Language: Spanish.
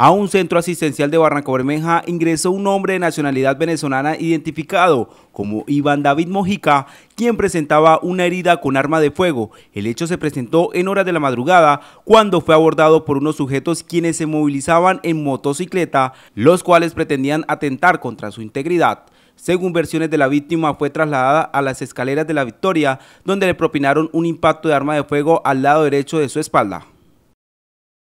A un centro asistencial de Barranco Bermeja ingresó un hombre de nacionalidad venezolana identificado como Iván David Mojica, quien presentaba una herida con arma de fuego. El hecho se presentó en horas de la madrugada cuando fue abordado por unos sujetos quienes se movilizaban en motocicleta, los cuales pretendían atentar contra su integridad. Según versiones de la víctima, fue trasladada a las escaleras de la Victoria, donde le propinaron un impacto de arma de fuego al lado derecho de su espalda.